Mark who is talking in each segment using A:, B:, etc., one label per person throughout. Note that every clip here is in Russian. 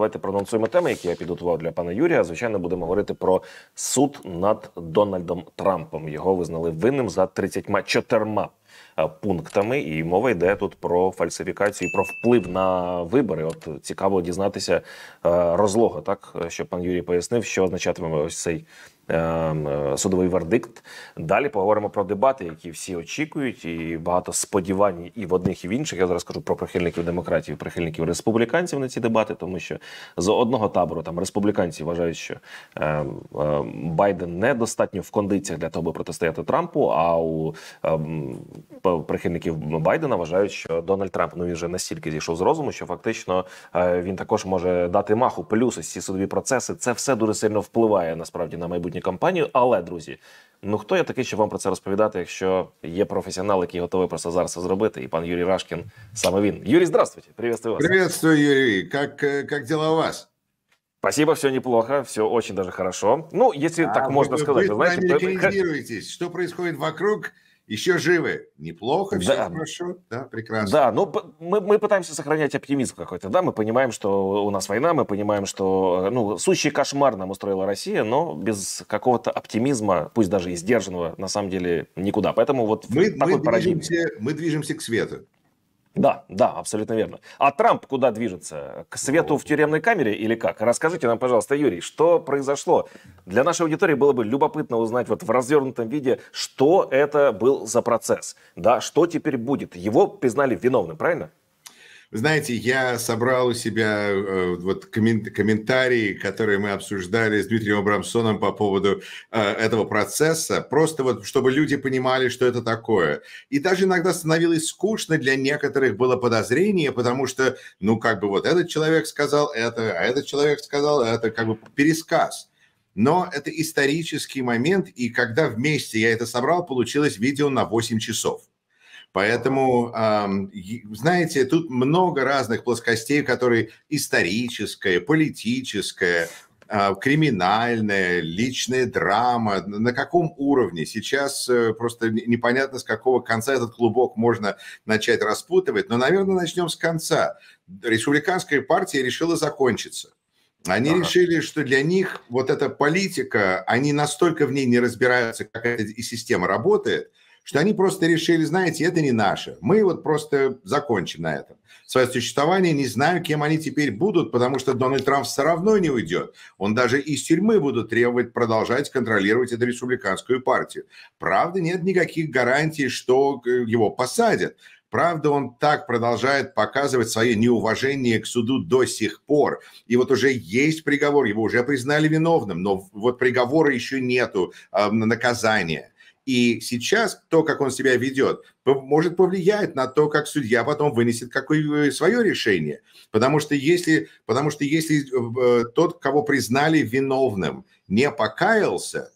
A: давайте проанонсуємо теми, які я підготував для пана Юрія. Звичайно, будемо говорити про суд над Дональдом Трампом. Його визнали винним за 34 Е, пунктами, і мова йде тут про фальсифікацію, про вплив на вибори. От цікаво дізнатися е, розлога, так щоб пан Юрій пояснив, що означатиме ось цей. Е, судовий вердикт. Далі поговоримо про дебати, які всі очікують, і багато сподівань і в одних і в інших. Я зараз кажу про прихильників демократів, прихильників республіканців на ці дебати, тому що з одного табору там республіканці вважають, що е, е, Байден недостатньо в кондиціях для того, аби протистояти Трампу. А у прихильників Байдена вважають, що Дональд Трамп ну він вже настільки зійшов з розуму, що фактично він також може дати маху плюс ці судові процеси. Це все дуже сильно впливає насправді на майбутню кампанію. Але друзі, ну хто я такий, щоб вам про це розповідати, якщо є професіонал, який готовий просто зараз це зробити, і пан Юрій Рашкін саме він. Юрій, здравствуйте, приветствую вас. Приветствую, Юрій. Как, э, как дела у вас? Спасибо, все неплохо, все очень даже хорошо. Ну, если а, так можно вы, сказать, вы знаете, что происходит вокруг еще живы. Неплохо, да. все хорошо. Да, прекрасно. Да, но ну, мы, мы пытаемся сохранять оптимизм какой-то. Да, мы понимаем, что у нас война, мы понимаем, что э, ну, сущий кошмар нам устроила Россия, но без какого-то оптимизма, пусть даже и сдержанного, на самом деле никуда. Поэтому вот мы, такой мы, движемся, мы движемся к свету. Да, да, абсолютно верно. А Трамп куда движется? К свету в тюремной камере или как? Расскажите нам, пожалуйста, Юрий, что произошло? Для нашей аудитории было бы любопытно узнать вот в развернутом виде, что это был за процесс, да, что теперь будет. Его признали виновным, правильно? Вы знаете, я собрал у себя э,
B: вот коммен- комментарии, которые мы обсуждали с Дмитрием Абрамсоном по поводу э, этого процесса, просто вот чтобы люди понимали, что это такое. И даже иногда становилось скучно для некоторых было подозрение, потому что, ну, как бы вот этот человек сказал это, а этот человек сказал это, как бы пересказ. Но это исторический момент, и когда вместе я это собрал, получилось видео на 8 часов. Поэтому, знаете, тут много разных плоскостей, которые историческая, политическая, а, криминальная, личная драма, на каком уровне. Сейчас э, просто непонятно, с какого конца этот клубок можно начать распутывать, но, наверное, начнем с конца. Республиканская партия решила закончиться. Они ага. решили, что для них вот эта политика, они настолько в ней не разбираются, как эта система работает – что они просто решили, знаете, это не наше. Мы вот просто закончим на этом свое существование. Не знаю, кем они теперь будут, потому что Дональд Трамп все равно не уйдет. Он даже из тюрьмы будут требовать продолжать контролировать эту республиканскую партию. Правда, нет никаких гарантий, что э, его посадят. Правда, он так продолжает показывать свое неуважение к суду до сих пор. И вот уже есть приговор, его уже признали виновным, но вот приговора еще нету, э, наказания. И сейчас то, как он себя ведет, может повлиять на то, как судья потом вынесет какое э, свое решение. Потому что если, потому что если э, э, тот, кого признали виновным, не покаялся,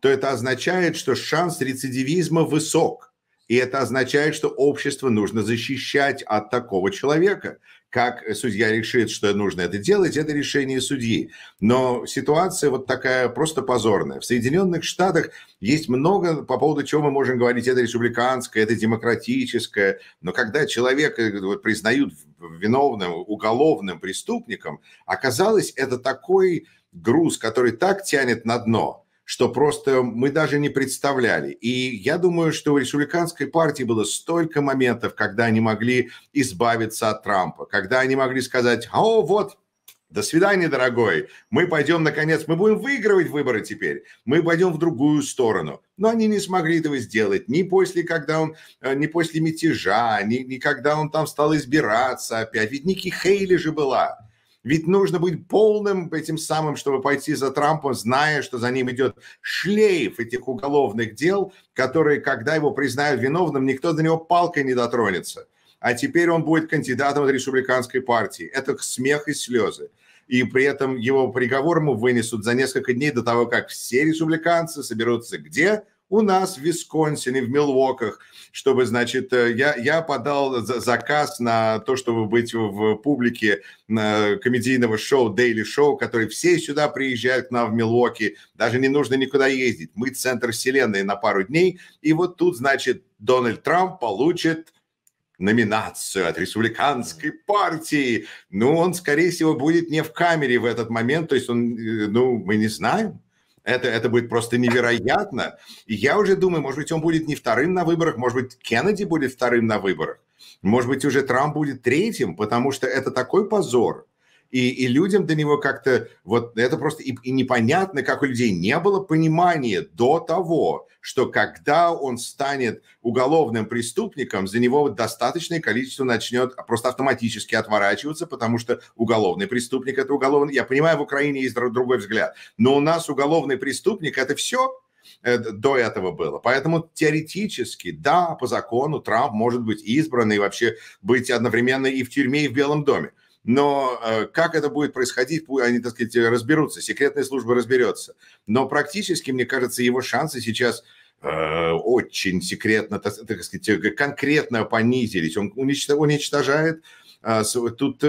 B: то это означает, что шанс рецидивизма высок – и это означает, что общество нужно защищать от такого человека как судья решит, что нужно это делать, это решение судьи. Но ситуация вот такая просто позорная. В Соединенных Штатах есть много, по поводу чего мы можем говорить, это республиканское, это демократическое, но когда человека э, вот, признают виновным, уголовным преступником, оказалось, это такой груз, который так тянет на дно – что просто мы даже не представляли. И я думаю, что у республиканской партии было столько моментов, когда они могли избавиться от Трампа, когда они могли сказать, о, вот, до свидания, дорогой. Мы пойдем, наконец, мы будем выигрывать выборы теперь. Мы пойдем в другую сторону. Но они не смогли этого сделать. Ни после, когда он, э, ни после мятежа, ни, ни когда он там стал избираться опять. Ведь Ники Хейли же была. Ведь нужно быть полным этим самым, чтобы пойти за Трампом, зная, что за ним идет шлейф этих уголовных дел, которые, когда его признают виновным, никто до него палкой не дотронется. А теперь он будет кандидатом от республиканской партии. Это смех и слезы. И при этом его приговор ему вынесут за несколько дней до того, как все республиканцы соберутся где? у нас в Висконсине, в Милвоках, чтобы, значит, э, я, я подал заказ на то, чтобы быть в публике э, комедийного шоу Daily Show, который все сюда приезжают к нам в Милуоки, даже не нужно никуда ездить. Мы центр вселенной на пару дней, и вот тут, значит, Дональд Трамп получит номинацию от республиканской партии. Ну, он, скорее всего, будет не в камере в этот момент, то есть он, э, ну, мы не знаем, это, это будет просто невероятно. И я уже думаю, может быть, он будет не вторым на выборах, может быть, Кеннеди будет вторым на выборах, может быть, уже Трамп будет третьим, потому что это такой позор и, и людям до него как-то вот это просто и, и непонятно, как у людей не было понимания до того, что когда он станет уголовным преступником, за него достаточное количество начнет просто автоматически отворачиваться, потому что уголовный преступник это уголовный. Я понимаю, в Украине есть другой взгляд, но у нас уголовный преступник это все э, до этого было. Поэтому теоретически, да, по закону Трамп может быть избран и вообще быть одновременно и в тюрьме, и в Белом доме но э, как это будет происходить, они, так сказать, разберутся, секретная служба разберется. Но практически, мне кажется, его шансы сейчас э, очень секретно, так сказать, конкретно понизились. Он уничтожает. Э, тут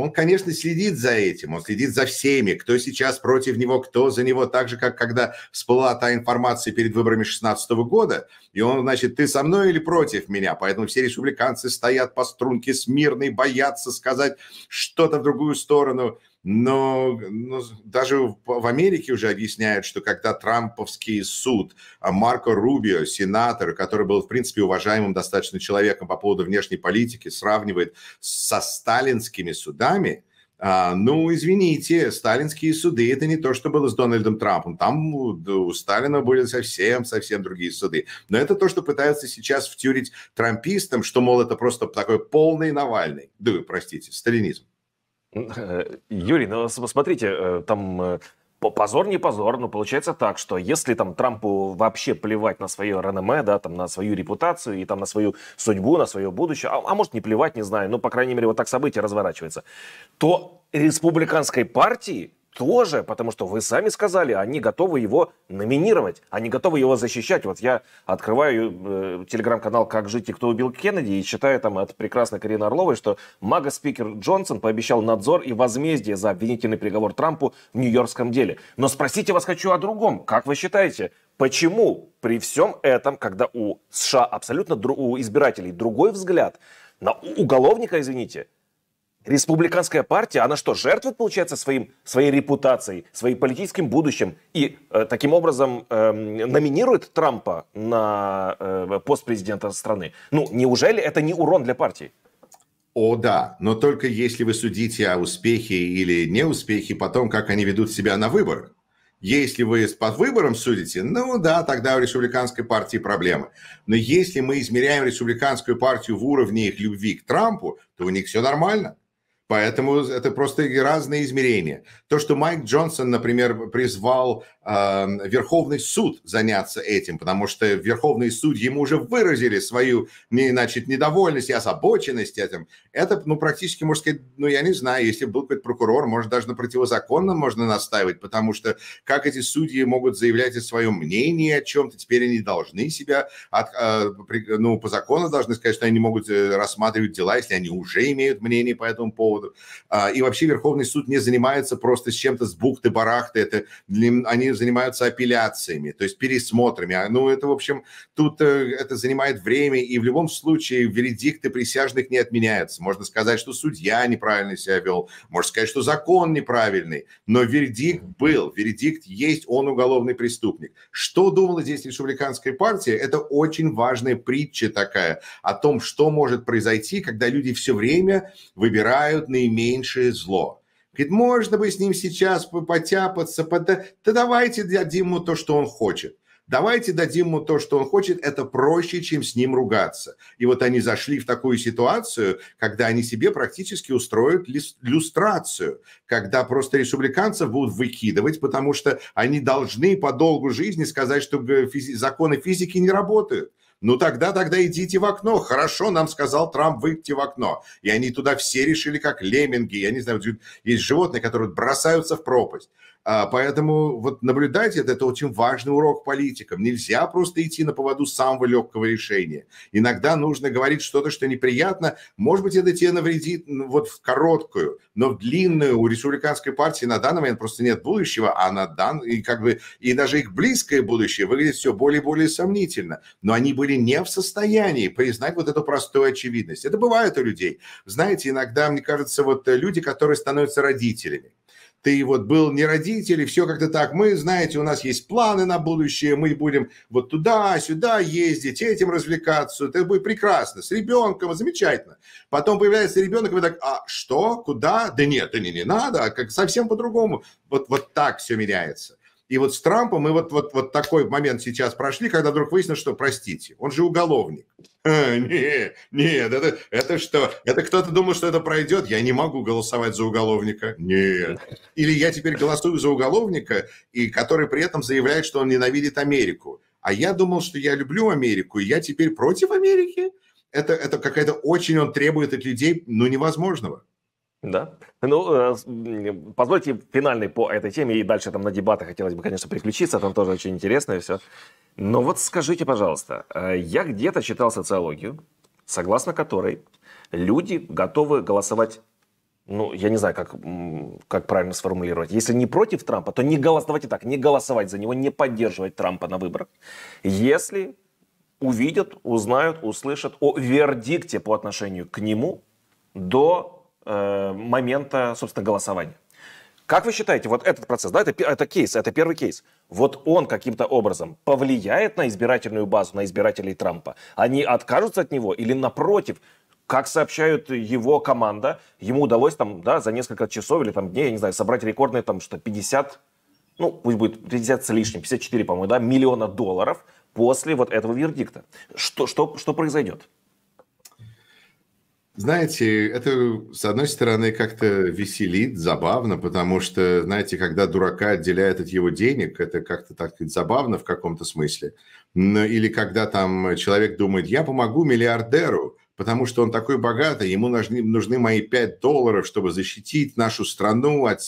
B: он, конечно, следит за этим, он следит за всеми, кто сейчас против него, кто за него, так же, как когда всплыла та информация перед выборами 2016 года, и он, значит, ты со мной или против меня, поэтому все республиканцы стоят по струнке смирно и боятся сказать что-то в другую сторону, но, но даже в Америке уже объясняют, что когда Трамповский суд, а Марко Рубио, сенатор, который был, в принципе, уважаемым достаточно человеком по поводу внешней политики, сравнивает со сталинскими судами, а, ну, извините, сталинские суды – это не то, что было с Дональдом Трампом. Там у, у Сталина были совсем-совсем другие суды. Но это то, что пытаются сейчас втюрить трампистам, что,
A: мол, это просто такой полный Навальный. Да, простите, сталинизм. Юрий, ну смотрите, э, там э, позор не позор, но получается так, что если там Трампу вообще плевать на свое реноме, да, там на свою репутацию и там на свою судьбу, на свое будущее, а, а может не плевать, не знаю, но по крайней мере вот так событие разворачивается, то республиканской партии тоже, потому что вы сами сказали, они готовы его номинировать, они готовы его защищать. Вот я открываю э, телеграм-канал «Как жить и кто убил Кеннеди» и читаю там от прекрасной Карины Орловой, что мага-спикер Джонсон пообещал надзор и возмездие за обвинительный приговор Трампу в нью-йоркском деле. Но спросите вас хочу о другом. Как вы считаете, почему при всем этом, когда у США абсолютно у избирателей другой взгляд, на уголовника, извините, Республиканская партия, она что, жертвует, получается, своим, своей репутацией, своим политическим будущим и э, таким образом э, номинирует Трампа на э, пост президента страны? Ну, неужели это не урон для партии?
B: О, да, но только если вы судите о успехе или неуспехе потом, как они ведут себя на выборах. Если вы под выбором судите, ну да, тогда у республиканской партии проблемы. Но если мы измеряем республиканскую партию в уровне их любви к Трампу, то у них все нормально. Поэтому это просто разные измерения. То, что Майк Джонсон, например, призвал э, Верховный суд заняться этим, потому что Верховный суд ему уже выразили свою, не, значит, недовольность и озабоченность этим, это, ну, практически, можно сказать, ну, я не знаю, если был какой-то прокурор, может, даже на противозаконном можно настаивать, потому что как эти судьи могут заявлять о своем мнении о чем-то, теперь они должны себя, от, э, при, ну, по закону должны сказать, что они могут э, рассматривать дела, если они уже имеют мнение по этому поводу, года. И вообще Верховный суд не занимается просто с чем-то с бухты-барахты. Это, они занимаются апелляциями, то есть пересмотрами. А, ну, это, в общем, тут э, это занимает время. И в любом случае вердикты присяжных не отменяются. Можно сказать, что судья неправильно себя вел. Можно сказать, что закон неправильный. Но вердикт был, вердикт есть, он уголовный преступник. Что думала здесь республиканская партия? Это очень важная притча такая о том, что может произойти, когда люди все время выбирают наименьшее зло. Говорит, можно бы с ним сейчас потяпаться, пода... да давайте дадим ему то, что он хочет. Давайте дадим ему то, что он хочет, это проще, чем с ним ругаться. И вот они зашли в такую ситуацию, когда они себе практически устроят люстрацию, когда просто республиканцев будут выкидывать, потому что они должны по долгу жизни сказать, что законы физики не работают. Ну тогда, тогда идите в окно. Хорошо, нам сказал Трамп, выйти в окно. И они туда все решили, как лемминги. Я не знаю, есть животные, которые бросаются в пропасть. А, поэтому вот наблюдайте, это, очень важный урок политикам. Нельзя просто идти на поводу самого легкого решения. Иногда нужно говорить что-то, что неприятно. Может быть, это тебе навредит вот в короткую, но в длинную у республиканской партии на данный момент просто нет будущего, а на дан... и как бы и даже их близкое будущее выглядит все более и более сомнительно. Но они были не в состоянии признать вот эту простую очевидность. Это бывает у людей. Знаете, иногда, мне кажется, вот э, люди, которые становятся родителями, ты вот был не родитель, и все как-то так. Мы, знаете, у нас есть планы на будущее, мы будем вот туда, сюда ездить, этим развлекаться. Это будет прекрасно, с ребенком, замечательно. Потом появляется ребенок, и вы так, а что, куда? Да нет, да не, не надо, а как совсем по-другому. Вот, вот так все меняется. И вот с Трампом мы вот, вот, вот такой момент сейчас прошли, когда вдруг выяснилось, что, простите, он же уголовник. Э, нет, нет, это, это что? Это кто-то думал, что это пройдет? Я не могу голосовать за уголовника. Нет. Или я теперь голосую за уголовника, и который при этом заявляет, что он ненавидит Америку. А я думал, что я люблю Америку, и я теперь против Америки? Это, это какая-то очень он требует от людей, ну, невозможного.
A: Да. Ну, э, позвольте финальный по этой теме, и дальше там на дебаты хотелось бы, конечно, переключиться, там тоже очень интересно и все. Но вот скажите, пожалуйста, э, я где-то читал социологию, согласно которой люди готовы голосовать ну, я не знаю, как, как правильно сформулировать. Если не против Трампа, то не голосовать и так, не голосовать за него, не поддерживать Трампа на выборах. Если увидят, узнают, услышат о вердикте по отношению к нему до Э, момента, собственно, голосования. Как вы считаете, вот этот процесс, да, это, это кейс, это первый кейс, вот он каким-то образом повлияет на избирательную базу, на избирателей Трампа? Они откажутся от него или, напротив, как сообщают его команда, ему удалось там, да, за несколько часов или там дней, я не знаю, собрать рекордные там что, 50, ну, пусть будет 50 с лишним, 54, по-моему, да, миллиона долларов после вот этого вердикта. Что, что, что произойдет?
B: Знаете, это, с одной стороны, как-то веселит, забавно, потому что, знаете, когда дурака отделяют от его денег, это как-то, так сказать, забавно в каком-то смысле. Но, или когда там человек думает, я помогу миллиардеру, потому что он такой богатый, ему нужны, нужны мои 5 долларов, чтобы защитить нашу страну от...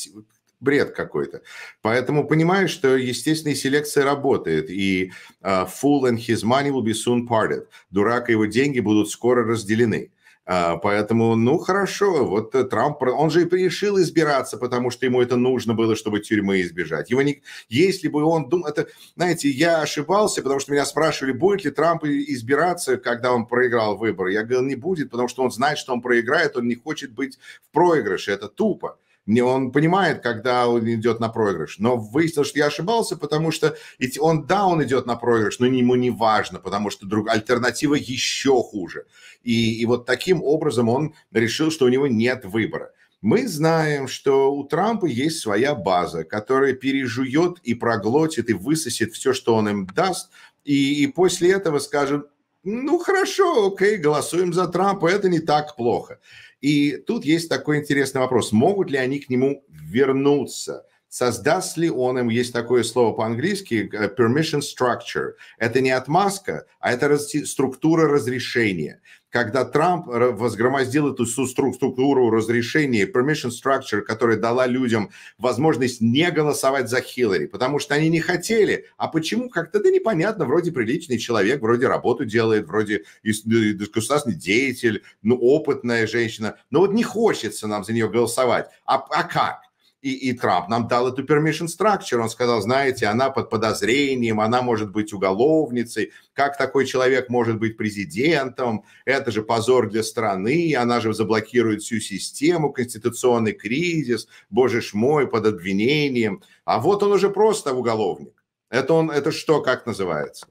B: Бред какой-то. Поэтому понимаю, что естественная селекция работает, и uh, а, fool and his money will be soon parted. Дурак и его деньги будут скоро разделены. А, поэтому, ну хорошо, вот э, Трамп, он же и решил избираться, потому что ему это нужно было, чтобы тюрьмы избежать. Его не, если бы он думал, это, знаете, я ошибался, потому что меня спрашивали, будет ли Трамп избираться, когда он проиграл выборы. Я говорил, не будет, потому что он знает, что он проиграет, он не хочет быть в проигрыше, это тупо не, он понимает, когда он идет на проигрыш. Но выяснилось, что я ошибался, потому что он, да, он идет на проигрыш, но ему не важно, потому что друг, альтернатива еще хуже. И, и вот таким образом он решил, что у него нет выбора. Мы знаем, что у Трампа есть своя база, которая пережует и проглотит и высосет все, что он им даст, и, и после этого скажет, ну хорошо, окей, голосуем за Трампа, это не так плохо. И тут есть такой интересный вопрос, могут ли они к нему вернуться? создаст ли он им, есть такое слово по-английски, э, permission structure. Это не отмазка, а это раз, структура разрешения. Когда Трамп возгромоздил эту структуру разрешения, permission structure, которая дала людям возможность не голосовать за Хиллари, потому что они не хотели. А почему? Как-то да непонятно, вроде приличный человек, вроде работу делает, вроде государственный деятель, ну, опытная женщина. Но вот не хочется нам за нее голосовать. А, а как? и, и Трамп нам дал эту permission structure. Он сказал, знаете, она под подозрением, она может быть уголовницей. Как такой человек может быть президентом? Это же позор для страны. Она же заблокирует всю систему, конституционный кризис. Боже ж мой, под обвинением. А вот он уже просто уголовник. Это он, это что, как называется?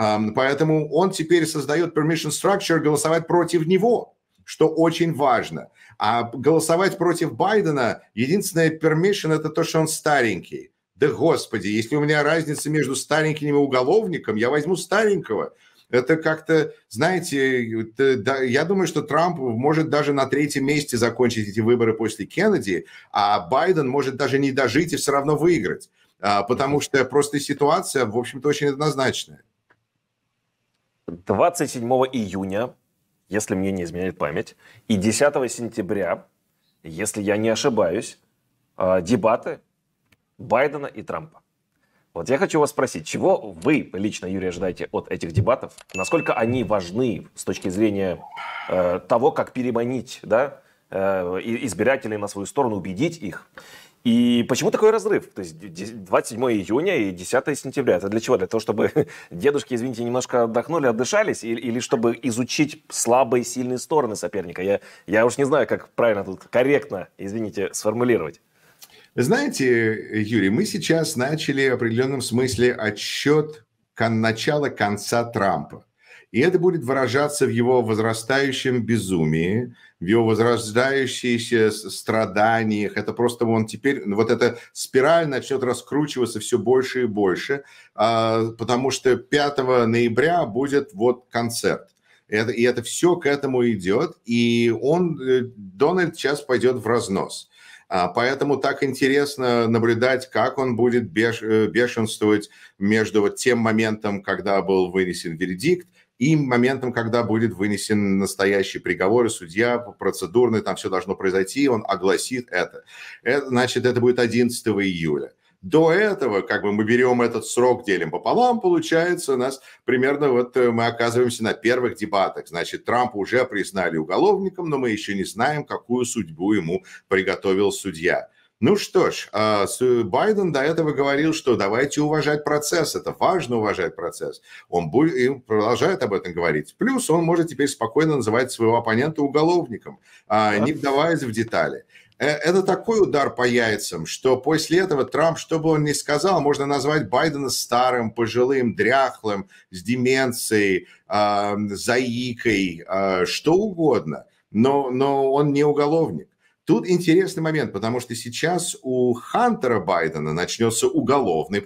B: Um, поэтому он теперь создает permission structure голосовать против него что очень важно. А голосовать против Байдена, единственное пермишин – это то, что он старенький. Да господи, если у меня разница между стареньким и уголовником, я возьму старенького. Это как-то, знаете, это, да, я думаю, что Трамп может даже на третьем месте закончить эти выборы после Кеннеди, а Байден может даже не дожить и все равно выиграть, а, потому что просто ситуация, в общем-то, очень
A: однозначная. 27 июня если мне не изменяет память. И 10 сентября, если я не ошибаюсь, а, дебаты Байдена и Трампа. Вот я хочу вас спросить, чего вы лично, Юрий, ожидаете от этих дебатов? Насколько они важны с точки зрения э, того, как переманить да, э, избирателей на свою сторону, убедить их? И почему такой разрыв? То есть 27 июня и 10 сентября. Это для чего? Для того, чтобы дедушки, извините, немножко отдохнули, отдышались? Или, или чтобы изучить слабые и сильные стороны соперника? Я, я уж не знаю, как правильно тут корректно, извините, сформулировать.
B: знаете, Юрий, мы сейчас начали в определенном смысле отсчет начала конца Трампа. И это будет выражаться в его возрастающем безумии, в его возрождающихся страданиях. Это просто он теперь, вот эта спираль начнет раскручиваться все больше и больше, а, потому что 5 ноября будет вот концерт. Это, и это все к этому идет, и он, э, Дональд сейчас пойдет в разнос. А, поэтому так интересно наблюдать, как он будет беш, э, бешенствовать между вот тем моментом, когда был вынесен вердикт, и моментом, когда будет вынесен настоящий приговор, судья процедурный, там все должно произойти, он огласит это. это значит, это будет 11 июля. До этого, как бы мы берем этот срок, делим пополам, получается у нас примерно вот э, мы оказываемся на первых дебатах. Значит, Трампа уже признали уголовником, но мы еще не знаем, какую судьбу ему приготовил судья. Ну что ж, а, э, Байден до этого говорил, что давайте уважать процесс, это важно уважать процесс. Он будет, продолжает об этом говорить. Плюс он может теперь спокойно называть своего оппонента уголовником, а, не вдаваясь в детали э, это такой удар по яйцам, что после этого Трамп, что бы он ни сказал, можно назвать Байдена старым, пожилым, дряхлым, с деменцией, а, заикой, что угодно. Но, но он не уголовник. Тут интересный момент, потому что сейчас у Хантера Байдена начнется уголовный э,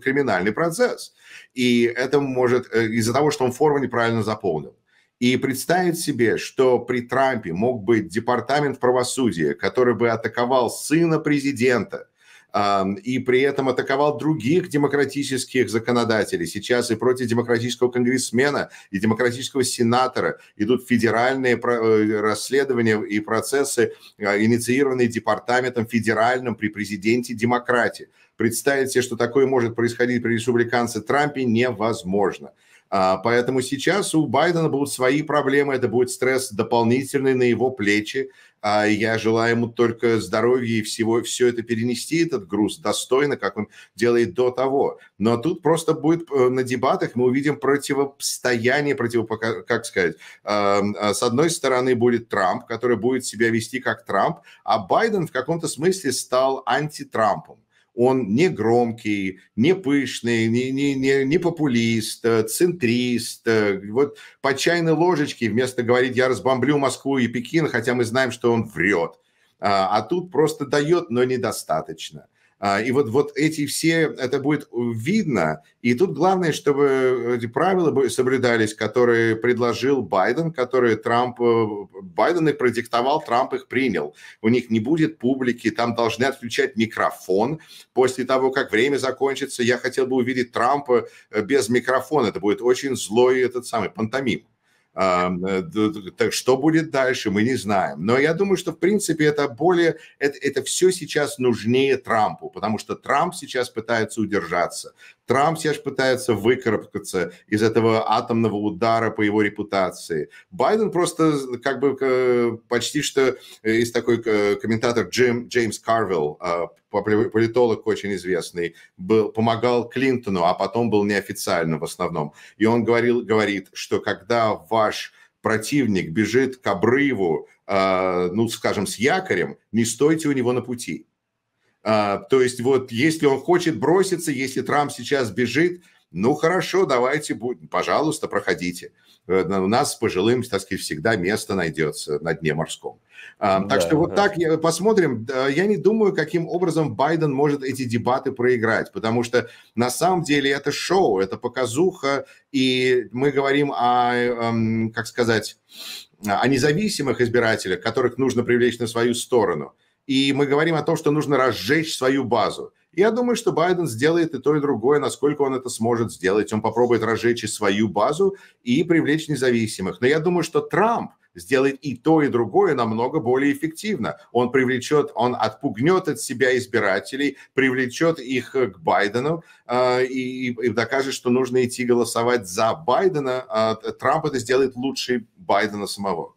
B: криминальный процесс. И это может э, из-за того, что он форму неправильно заполнил. И представить себе, что при Трампе мог быть департамент правосудия, который бы атаковал сына президента – и при этом атаковал других демократических законодателей. Сейчас и против демократического конгрессмена, и демократического сенатора идут федеральные э, расследования и процессы, а, инициированные департаментом федеральным при президенте демократии. Представить себе, что такое может происходить при республиканце Трампе, невозможно. А, поэтому сейчас у Байдена будут свои проблемы, это будет стресс дополнительный на его плечи, а я желаю ему только здоровья и всего, все это перенести, этот груз, достойно, как он делает до того. Но тут просто будет э, на дебатах мы увидим противостояние, противопока... как сказать, эм, э, с одной стороны будет Трамп, который будет себя вести как Трамп, а Байден в каком-то смысле стал антитрампом он не громкий, не пышный, не, не, не, не популист, э, центрист. Э, вот по чайной ложечке вместо говорить «я разбомблю Москву и Пекин», хотя мы знаем, что он врет. А, а тут просто дает, но недостаточно – а, и вот, вот эти все, это будет видно. И тут главное, чтобы эти правила соблюдались, которые предложил Байден, которые Трамп, э, Байден их продиктовал, Трамп их принял. У них не будет публики, там должны отключать микрофон после того, как время закончится. Я хотел бы увидеть Трампа э, без микрофона. Это будет очень злой этот самый пантомим. Э, так что будет дальше, мы не знаем. Но я думаю, что, в принципе, это более... Это, это все сейчас нужнее Трампу, потому что Трамп сейчас пытается удержаться. Трамп сейчас пытается выкарабкаться из этого атомного удара по его репутации. Байден просто как бы почти что э, из такой э, комментатор Джим, Джеймс Карвилл, э, политолог очень известный, был, помогал Клинтону, а потом был неофициальным в основном. И он говорил, говорит, что когда ваш противник бежит к обрыву, ну, скажем, с якорем, не стойте у него на пути а, то есть вот если он хочет броситься, если Трамп сейчас бежит, ну хорошо, давайте, будь, пожалуйста, проходите. Э, у нас с пожилым, так сказать, всегда место найдется на дне морском. А, ну да, так что да. вот так посмотрим. Я не думаю, каким образом Байден может эти дебаты проиграть, потому что на самом деле это шоу, это показуха, и мы говорим о, эм, как сказать, о независимых избирателях, которых нужно привлечь на свою сторону – и мы говорим о том, что нужно разжечь свою базу. Я думаю, что Байден сделает и то, и другое, насколько он это сможет сделать. Он попробует разжечь и свою базу, и привлечь независимых. Но я думаю, что Трамп сделает и то, и другое намного более эффективно. Он привлечет, он отпугнет от себя избирателей, привлечет их э, к Байдену э, и, и докажет, что нужно идти голосовать за Байдена. Э, Трамп это сделает лучше Байдена самого.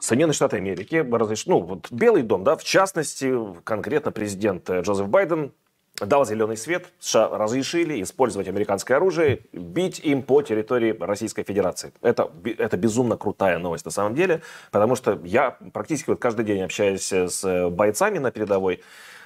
A: Соединенные Штаты Америки разрешили, ну, вот Белый дом, да, в частности, конкретно президент э, Джозеф Байден дал зеленый свет, США разрешили использовать американское оружие, бить им по территории Российской Федерации. Это, это безумно крутая новость на самом деле, потому что я практически вот каждый день общаюсь э, с э, бойцами на передовой,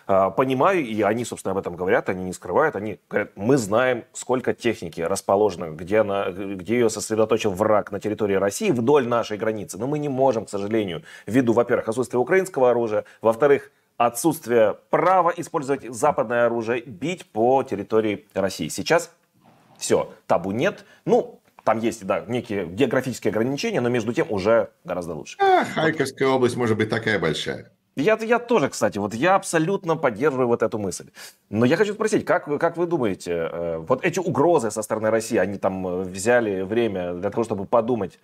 A: а, понимаю, и они, собственно, об этом говорят, они не скрывают, они говорят, мы знаем, сколько техники расположено, где, она, где ее сосредоточил враг на территории России вдоль нашей границы, но мы не можем, к сожалению, ввиду, во-первых, отсутствия украинского оружия, во-вторых, отсутствие права использовать западное оружие, бить по территории России. Сейчас все, табу нет. Ну, там есть, да, некие географические ограничения, но между тем уже гораздо лучше. А, Харьковская область может быть такая большая. Я, я тоже, кстати, вот я абсолютно поддерживаю вот эту мысль. Но я хочу спросить, как, вы, как вы думаете, э, вот эти угрозы со стороны России, они там э, взяли время для того, чтобы подумать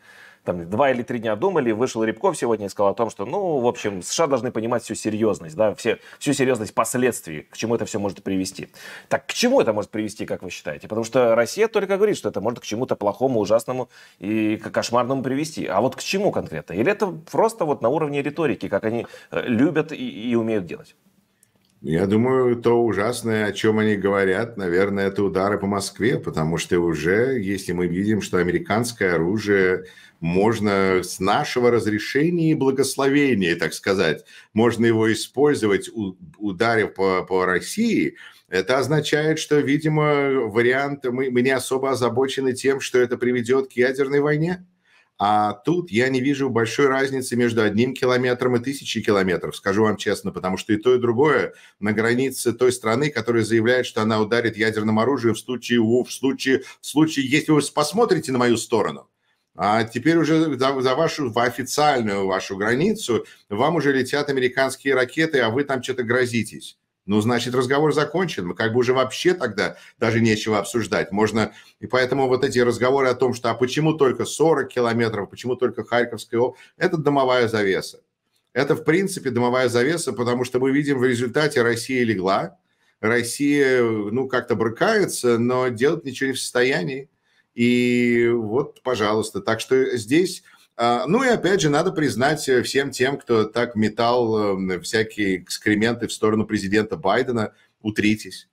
A: там, два или три дня думали, вышел Рябков сегодня и сказал о том, что, ну, в общем, США должны понимать всю серьезность, да, все, всю серьезность последствий, к чему это все может привести. Так к чему это может привести, как вы считаете? Потому что Россия только говорит, что это может к чему-то плохому, ужасному и кошмарному привести. А вот к чему конкретно? Или это просто вот на уровне риторики, как они э, любят и, и умеют делать?
B: Я думаю, то ужасное, о чем они говорят, наверное, это удары по Москве, потому что уже, если мы видим, что американское оружие можно с нашего разрешения и благословения, так сказать, можно его использовать, ударив по, по России, это означает, что, видимо, вариант, мы, мы не особо озабочены тем, что это приведет к ядерной войне. А тут я не вижу большой разницы между одним километром и тысячей километров, скажу вам честно, потому что и то, и другое на границе той страны, которая заявляет, что она ударит ядерным оружием в случае, в случае, в случае, если вы посмотрите на мою сторону, а теперь уже за, за вашу в официальную вашу границу вам уже летят американские ракеты, а вы там что-то грозитесь ну, значит, разговор закончен. Мы ну, как бы уже вообще тогда даже нечего обсуждать. Можно... И поэтому вот эти разговоры о том, что а почему только 40 километров, почему только Харьковская область, это дымовая завеса. Это, в принципе, дымовая завеса, потому что мы видим в результате Россия легла, Россия, ну, как-то брыкается, но делать ничего не в состоянии. И вот, пожалуйста. Так что здесь а, ну и опять же, надо признать э, всем тем, кто так метал эм, всякие экскременты в сторону президента Байдена, утритесь.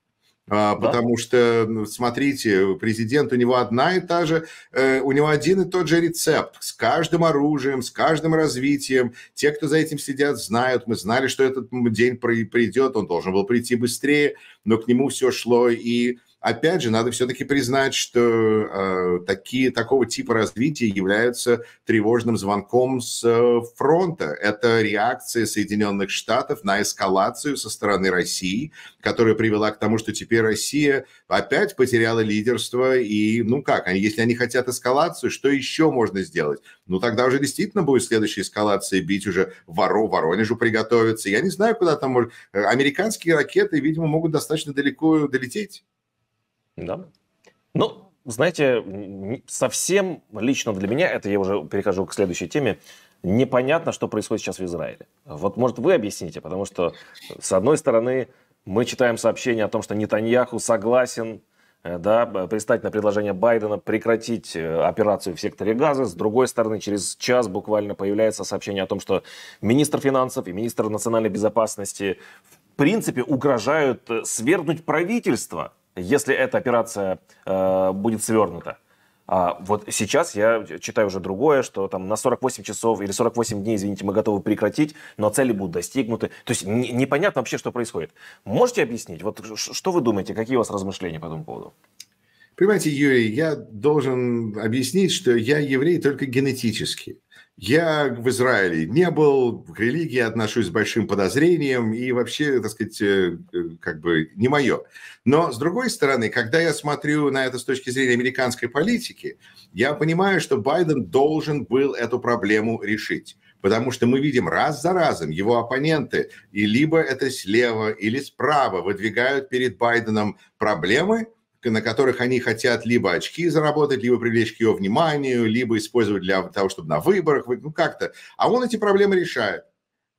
B: А, да? Потому что, смотрите, президент у него одна и та же, э, у него один и тот же рецепт с каждым оружием, с каждым развитием. Те, кто за этим сидят, знают. Мы знали, что этот день придет, он должен был прийти быстрее, но к нему все шло и опять же, надо все-таки признать, что э, такие, такого типа развития являются тревожным звонком с э, фронта. Это реакция Соединенных Штатов на эскалацию со стороны России, которая привела к тому, что теперь Россия опять потеряла лидерство. И, ну как, если они хотят эскалацию, что еще можно сделать? Ну тогда уже действительно будет следующая эскалация бить уже воро, Воронежу приготовиться. Я не знаю, куда там... Э, американские ракеты, видимо, могут достаточно далеко э, долететь.
A: Да. Ну, знаете, совсем лично для меня, это я уже перехожу к следующей теме, непонятно, что происходит сейчас в Израиле. Вот, может, вы объясните, потому что, с одной стороны, мы читаем сообщение о том, что Нетаньяху согласен э, да, пристать на предложение Байдена прекратить э, операцию в секторе газа. С другой стороны, через час буквально появляется сообщение о том, что министр финансов и министр национальной безопасности в принципе угрожают э, свергнуть правительство если эта операция э, будет свернута. А вот сейчас я читаю уже другое, что там на 48 часов или 48 дней, извините, мы готовы прекратить, но цели будут достигнуты. То есть не, непонятно вообще, что происходит. Можете объяснить, вот что вы думаете, какие у вас размышления по этому поводу?
B: Понимаете, Юрий, я должен объяснить, что я еврей только генетически. Я в Израиле не был, к религии отношусь с большим подозрением и вообще, так сказать, э, э, как бы не мое. Но, с другой стороны, когда я смотрю на это с точки зрения американской политики, я понимаю, что Байден должен был эту проблему решить. Потому что мы видим раз за разом его оппоненты, и либо это слева или справа, выдвигают перед Байденом проблемы – на которых они хотят либо очки заработать, либо привлечь к ее вниманию, либо использовать для того, чтобы на выборах, ну как-то. А он эти проблемы решает.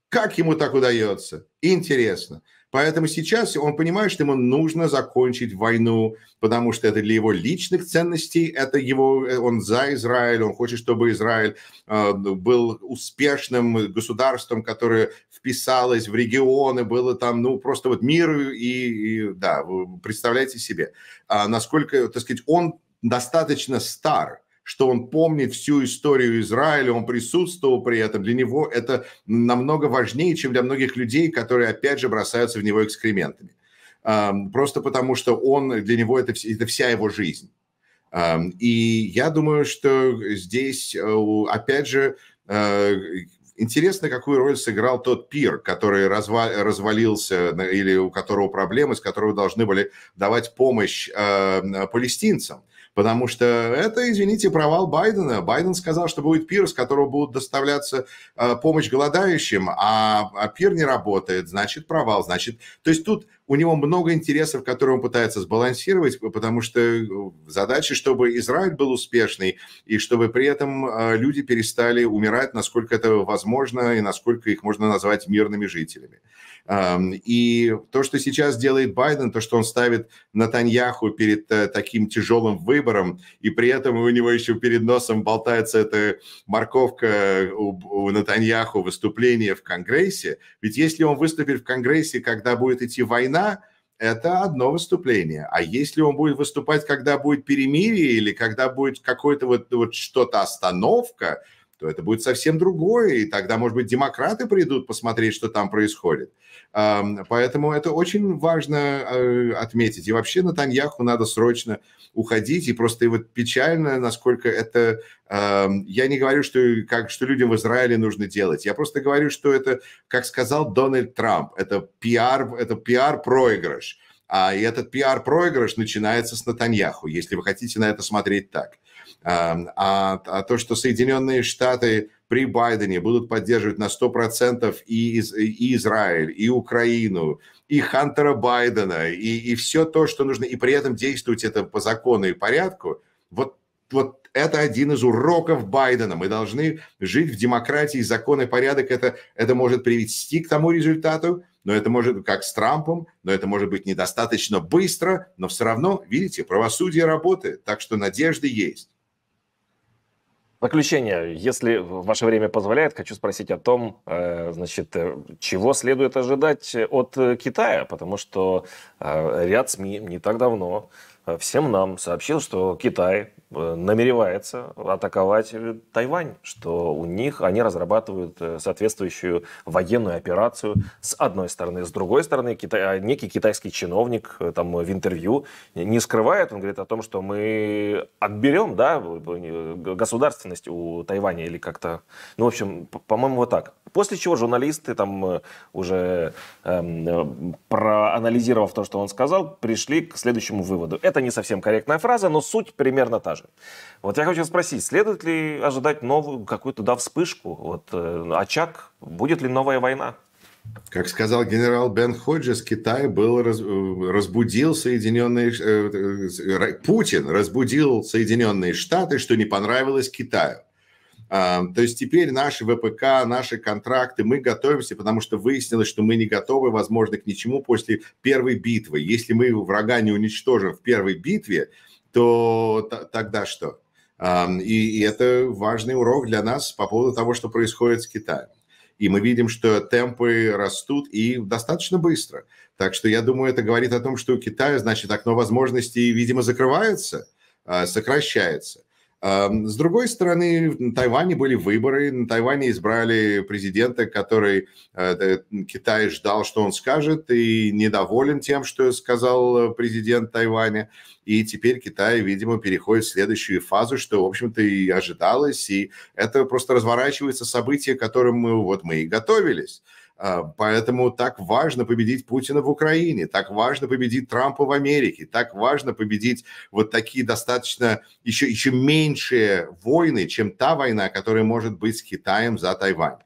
B: Как ему так удается? Интересно. Поэтому сейчас он понимает, что ему нужно закончить войну, потому что это для его личных ценностей, это его, он за Израиль, он хочет, чтобы Израиль э, был успешным государством, которое вписалось в регионы, было там, ну, просто вот мир и, и да, представляете себе, а насколько, так сказать, он достаточно стар, что он помнит всю историю Израиля, он присутствовал при этом. Для него это намного важнее, чем для многих людей, которые, опять же, бросаются в него экскрементами. Просто потому, что он, для него это, это вся его жизнь. И я думаю, что здесь, э, опять же, э, Интересно, какую роль сыграл тот пир, который разва- развалился или у которого проблемы, с которого должны были давать помощь э, палестинцам. Потому что это, извините, провал Байдена. Байден сказал, что будет пир, с которого будут доставляться э, помощь голодающим, а, а пир не работает, значит провал, значит... То есть тут у него много интересов, которые он пытается сбалансировать, потому что э, задача, чтобы Израиль был успешный, и чтобы при этом э, люди перестали умирать, насколько это возможно, и насколько их можно назвать мирными жителями. И то, что сейчас делает Байден, то, что он ставит Натаньяху перед э, таким тяжелым выбором, и при этом у него еще перед носом болтается эта морковка у, у Натаньяху выступление в Конгрессе. Ведь если он выступит в Конгрессе, когда будет идти война, это одно выступление. А если он будет выступать, когда будет перемирие или когда будет какое-то вот, вот что-то остановка, то это будет совсем другое, и тогда, может быть, демократы придут посмотреть, что там происходит. Поэтому это очень важно э, отметить. И вообще на Таньяху надо срочно уходить, и просто и вот печально, насколько это... Я не говорю, что, как, что людям в Израиле нужно делать. Я просто говорю, что это, как сказал Дональд Трамп, это пиар, это пиар-проигрыш. А и этот пиар-проигрыш начинается с Натаньяху, если вы хотите на это смотреть так. Эм, а, а то, что Соединенные Штаты при Байдене будут поддерживать на 100% и, из, и Израиль, и Украину, и Хантера Байдена, и, и все то, что нужно, и при этом действовать это по закону и порядку, вот, вот это один из уроков Байдена. Мы должны жить в демократии, закон и порядок. Это, это может привести к тому результату, но это может как с Трампом, но это может быть недостаточно быстро, но все равно, видите, правосудие работает,
A: так что надежды есть. Заключение. Если ваше время позволяет, хочу спросить о том, э, значит, э, чего следует ожидать э, от Китая, потому что ряд СМИ не так давно Э, всем нам сообщил, что Китай э, намеревается атаковать э, Тайвань, что у них они разрабатывают соответствующую военную операцию с одной стороны. С другой стороны, китай, а, некий китайский чиновник там, в интервью не скрывает, он говорит о том, что мы отберем да, государственность у Тайваня или как-то... Ну, в общем, по-моему, вот так. После чего журналисты, там уже эм, проанализировав то, что он сказал, пришли к следующему выводу. Это это не совсем корректная фраза, но суть примерно та же. Вот я хочу спросить, следует ли ожидать новую какую-то да, вспышку, вот, э, очаг, будет ли новая война?
B: Как сказал генерал Бен Ходжес, Китай был, раз, э, разбудил Соединенные... Э, Путин разбудил Соединенные Штаты, что не понравилось Китаю. Э, то есть теперь наши ВПК, наши контракты, мы готовимся, потому что выяснилось, что мы не готовы, возможно, к ничему после первой битвы. Если мы врага не уничтожим в первой битве, то тогда что? Эм, и, это важный урок для нас по поводу того, что происходит с Китаем. И мы видим, что темпы растут и достаточно быстро. Так что я думаю, это говорит о том, что у Китая, значит, окно возможностей, видимо, закрывается, э, сокращается. С другой стороны, на Тайване были выборы, на Тайване избрали президента, который э, Китай ждал, что он скажет, и недоволен тем, что сказал э, президент Тайваня. И теперь Китай, видимо, переходит в следующую фазу, что, в общем-то, и ожидалось. И это просто разворачивается событие, к которому мы, вот, мы и готовились. А, поэтому так важно победить Путина в Украине, так важно победить Трампа в Америке, так важно победить вот такие достаточно еще, еще меньшие войны, чем та война, которая может быть с Китаем за Тайвань.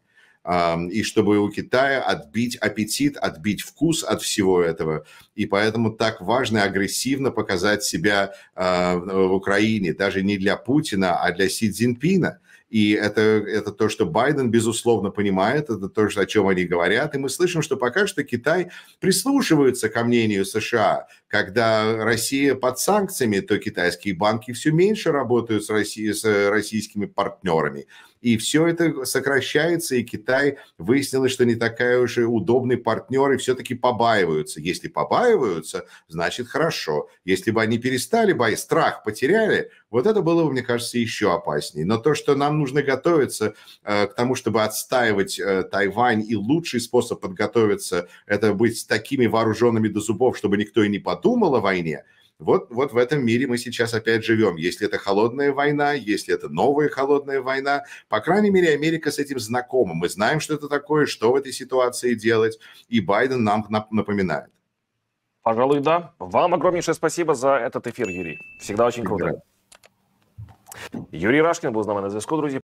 B: А, и чтобы у Китая отбить аппетит, отбить вкус от всего этого. И поэтому так важно агрессивно показать себя а, в Украине, даже не для Путина, а для Си Цзиньпина и это, это то, что Байден, безусловно, понимает, это то, о чем они говорят. И мы слышим, что пока что Китай прислушивается ко мнению США. Когда Россия под санкциями, то китайские банки все меньше работают с, Россией, с э, российскими партнерами. И все это сокращается, и Китай выяснилось, что не такая уж и удобный партнер, и все-таки побаиваются. Если побаиваются, значит хорошо. Если бы они перестали бояться, страх потеряли, вот это было бы, мне кажется, еще опаснее. Но то, что нам нужно готовиться э, к тому, чтобы отстаивать э, Тайвань, и лучший способ подготовиться – это быть такими вооруженными до зубов, чтобы никто и не подумал о войне – вот, вот в этом мире мы сейчас опять живем. Если это холодная война, если это новая холодная война, по крайней мере, Америка с этим знакома. Мы знаем, что это такое, что в этой ситуации делать, и Байден нам напоминает.
A: Пожалуй, да. Вам огромнейшее спасибо за этот эфир, Юрий. Всегда очень Всегда. круто. Юрий Рашкин был с звездку, друзья.